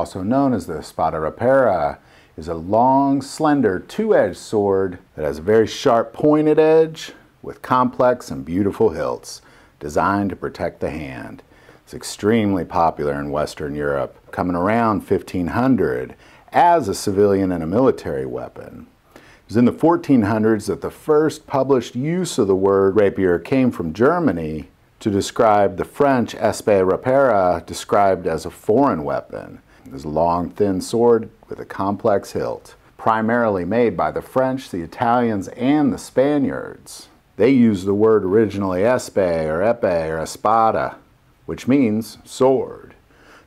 also known as the spada rapera, is a long, slender, two-edged sword that has a very sharp pointed edge with complex and beautiful hilts designed to protect the hand. It's extremely popular in Western Europe, coming around 1500 as a civilian and a military weapon. It was in the 1400s that the first published use of the word rapier came from Germany to describe the French épée rapera described as a foreign weapon. This a long, thin sword with a complex hilt, primarily made by the French, the Italians, and the Spaniards. They used the word originally espe or epe or espada, which means sword.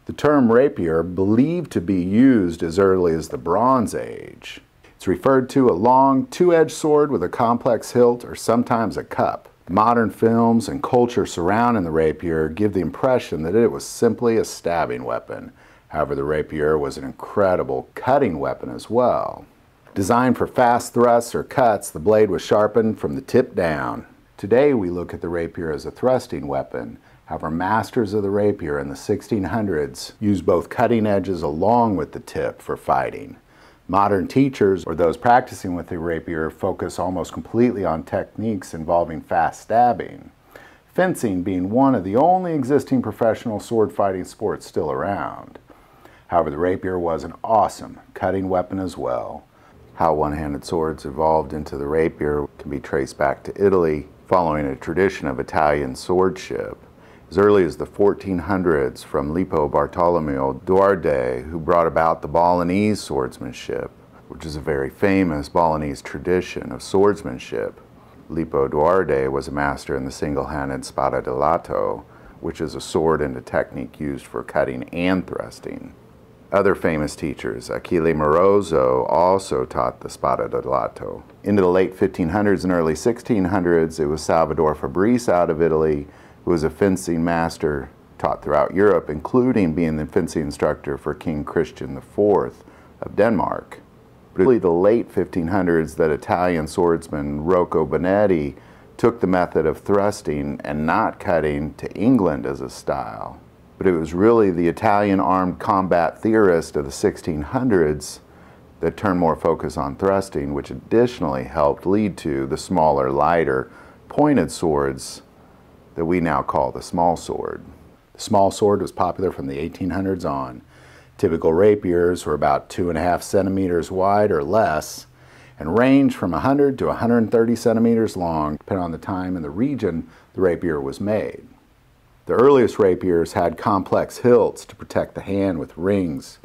The term rapier believed to be used as early as the Bronze Age. It's referred to a long, two-edged sword with a complex hilt or sometimes a cup. Modern films and culture surrounding the rapier give the impression that it was simply a stabbing weapon, However, the rapier was an incredible cutting weapon as well. Designed for fast thrusts or cuts, the blade was sharpened from the tip down. Today we look at the rapier as a thrusting weapon. However, masters of the rapier in the 1600s used both cutting edges along with the tip for fighting. Modern teachers or those practicing with the rapier focus almost completely on techniques involving fast stabbing. Fencing being one of the only existing professional sword fighting sports still around. However, the rapier was an awesome cutting weapon as well. How one-handed swords evolved into the rapier can be traced back to Italy following a tradition of Italian swordship. As early as the 1400s from Lippo Bartolomeo Duarte, who brought about the Balinese swordsmanship, which is a very famous Balinese tradition of swordsmanship. Lippo Duarte was a master in the single-handed spada di lato, which is a sword and a technique used for cutting and thrusting. Other famous teachers, Achille Morozzo, also taught the Spada del Lato. Into the late 1500s and early 1600s, it was Salvador Fabrice out of Italy, who was a fencing master, taught throughout Europe, including being the fencing instructor for King Christian IV of Denmark. Really, the late 1500s, that Italian swordsman Rocco Benetti took the method of thrusting and not cutting to England as a style but it was really the Italian armed combat theorist of the 1600s that turned more focus on thrusting, which additionally helped lead to the smaller, lighter, pointed swords that we now call the small sword. The small sword was popular from the 1800s on. Typical rapiers were about two and a half centimeters wide or less and range from 100 to 130 centimeters long, depending on the time and the region the rapier was made. The earliest rapiers had complex hilts to protect the hand with rings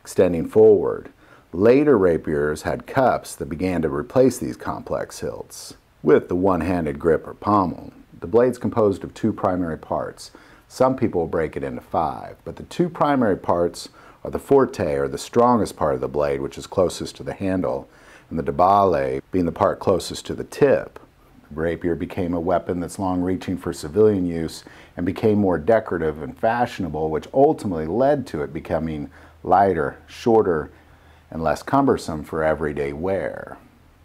extending forward. Later rapiers had cups that began to replace these complex hilts with the one-handed grip or pommel. The blade's composed of two primary parts. Some people break it into five, but the two primary parts are the forte, or the strongest part of the blade, which is closest to the handle, and the debale being the part closest to the tip. Rapier became a weapon that's long reaching for civilian use and became more decorative and fashionable, which ultimately led to it becoming lighter, shorter, and less cumbersome for everyday wear.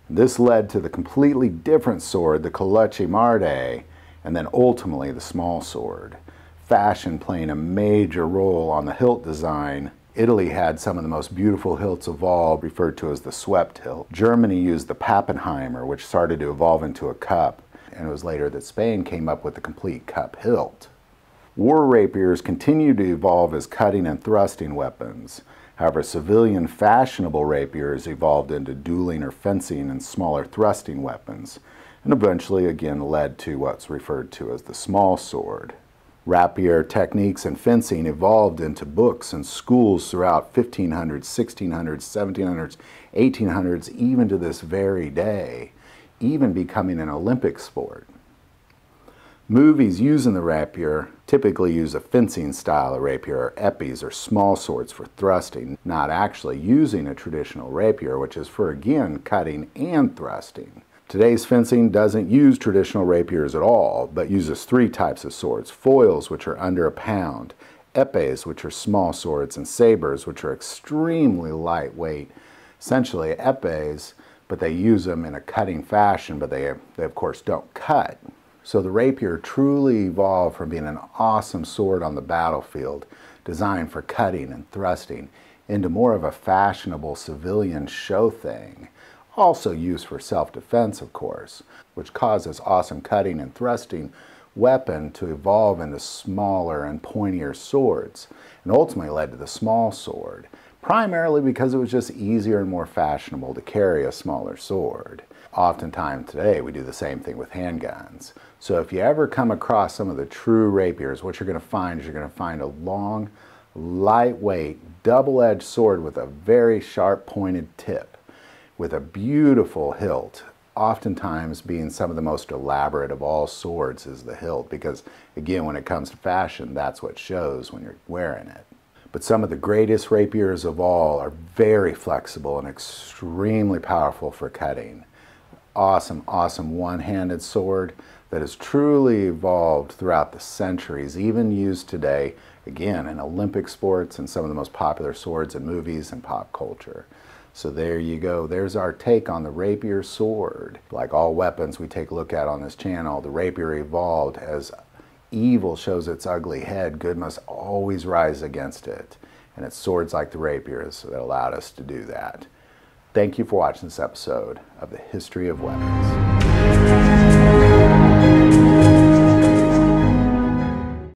This led to the completely different sword, the Colucci Marde, and then ultimately the small sword. Fashion playing a major role on the hilt design Italy had some of the most beautiful hilts of all, referred to as the swept hilt. Germany used the Pappenheimer, which started to evolve into a cup, and it was later that Spain came up with the complete cup hilt. War rapiers continued to evolve as cutting and thrusting weapons. However, civilian fashionable rapiers evolved into dueling or fencing and smaller thrusting weapons, and eventually again led to what's referred to as the small sword. Rapier techniques and fencing evolved into books and schools throughout 1500s, 1600s, 1700s, 1800s, even to this very day, even becoming an Olympic sport. Movies using the rapier typically use a fencing style of rapier or epis or small swords for thrusting, not actually using a traditional rapier, which is for again cutting and thrusting. Today's fencing doesn't use traditional rapiers at all, but uses three types of swords, foils, which are under a pound, epes, which are small swords, and sabers, which are extremely lightweight. Essentially, epes, but they use them in a cutting fashion, but they, they of course don't cut. So the rapier truly evolved from being an awesome sword on the battlefield, designed for cutting and thrusting, into more of a fashionable civilian show thing also used for self-defense, of course, which causes awesome cutting and thrusting weapon to evolve into smaller and pointier swords, and ultimately led to the small sword, primarily because it was just easier and more fashionable to carry a smaller sword. Oftentimes today, we do the same thing with handguns. So if you ever come across some of the true rapiers, what you're going to find is you're going to find a long, lightweight, double-edged sword with a very sharp pointed tip with a beautiful hilt. Oftentimes being some of the most elaborate of all swords is the hilt because again when it comes to fashion that's what shows when you're wearing it. But some of the greatest rapiers of all are very flexible and extremely powerful for cutting. Awesome, awesome one-handed sword that has truly evolved throughout the centuries, even used today, again, in Olympic sports and some of the most popular swords in movies and pop culture. So there you go. There's our take on the rapier sword. Like all weapons we take a look at on this channel, the rapier evolved as evil shows its ugly head, good must always rise against it. And it's swords like the rapiers that allowed us to do that. Thank you for watching this episode of The History of Weapons.